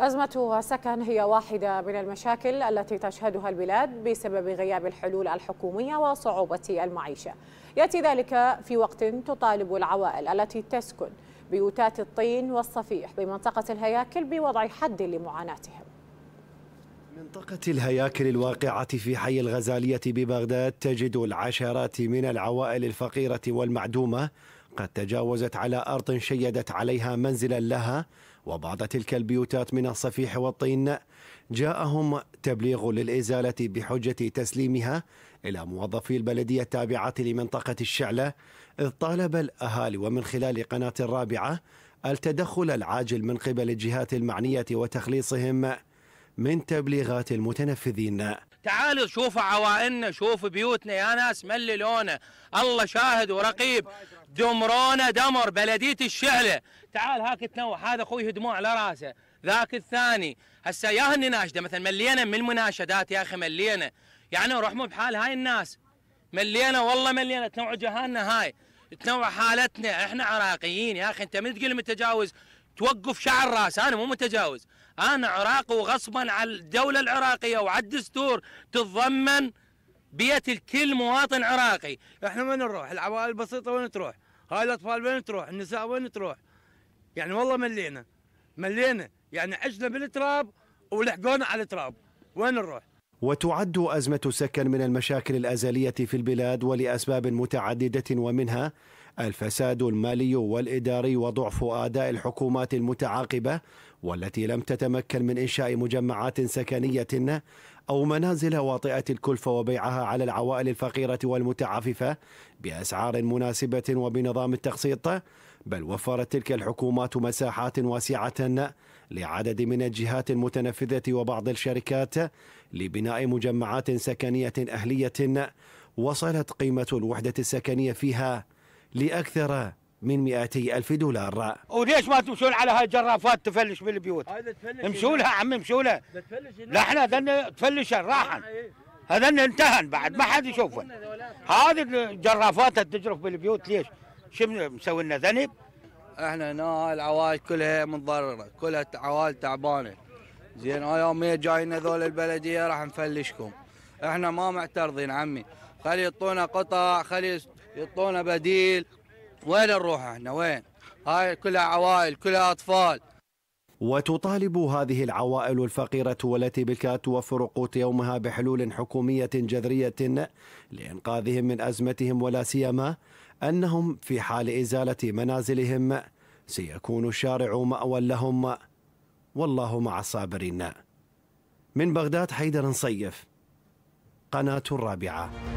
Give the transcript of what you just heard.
أزمة سكن هي واحدة من المشاكل التي تشهدها البلاد بسبب غياب الحلول الحكومية وصعوبة المعيشة يأتي ذلك في وقت تطالب العوائل التي تسكن بيوتات الطين والصفيح بمنطقة الهياكل بوضع حد لمعاناتهم منطقة الهياكل الواقعة في حي الغزالية ببغداد تجد العشرات من العوائل الفقيرة والمعدومة قد تجاوزت على أرض شيدت عليها منزلا لها وبعض تلك البيوتات من الصفيح والطين جاءهم تبليغ للإزالة بحجة تسليمها إلى موظفي البلدية التابعة لمنطقة الشعلة إذ طالب الأهالي ومن خلال قناة الرابعة التدخل العاجل من قبل الجهات المعنية وتخليصهم من تبليغات المتنفذين تعالوا شوفوا عوائلنا شوفوا بيوتنا يا ناس ملي لونه الله شاهد ورقيب دمرونا دمر بلدية الشعلة تعال هاك تنوع هذا اخوي دموع على راسه ذاك الثاني هسه هني ناشده مثلا ملينا من المناشدات يا اخي ملينا يعني رحموا مو بحال هاي الناس ملينا والله ملينا تنوع جهالنا هاي تنوع حالتنا احنا عراقيين يا اخي انت من تقول متجاوز توقف شعر راس انا مو متجاوز انا عراقي وغصبا على الدوله العراقيه وعلى الدستور تتضمن بيت الكل مواطن عراقي احنا وين نروح العوائل البسيطه وين تروح هاي الاطفال وين تروح النساء وين تروح يعني والله ملينا ملينا يعني عشنا بالتراب ولحقونا على التراب وين نروح وتعد أزمة السكن من المشاكل الأزلية في البلاد ولأسباب متعددة ومنها الفساد المالي والاداري وضعف اداء الحكومات المتعاقبه والتي لم تتمكن من انشاء مجمعات سكنيه او منازل واطئه الكلفه وبيعها على العوائل الفقيره والمتعففه باسعار مناسبه وبنظام التقسيط بل وفرت تلك الحكومات مساحات واسعه لعدد من الجهات المتنفذه وبعض الشركات لبناء مجمعات سكنيه اهليه وصلت قيمه الوحده السكنيه فيها لأكثر من 200 ألف دولار وليش ما تمشون على هاي الجرافات تفلش بالبيوت امشوا لها عمي امشوا لها لا احنا ذن تفلشن راحن آه، إيه. هذا انتهن بعد ما حد يشوفن هذه الجرافات تجرف بالبيوت ليش شو مسوي لنا ذنب احنا هنا العوائل كلها متضرره كلها عوائل تعبانه زين امي جايين هذول البلديه راح نفلشكم احنا ما معترضين عمي خلي يعطونا قطع خلي يعطونا بديل وين نروح احنا وين هاي كلها عوائل كلها اطفال وتطالب هذه العوائل الفقيرة والتي بالكاد توفر قوت يومها بحلول حكومية جذرية لإنقاذهم من أزمتهم ولا سيما أنهم في حال إزالة منازلهم سيكون الشارع مأوى لهم والله مع الصابرين من بغداد حيدر صيف قناة الرابعة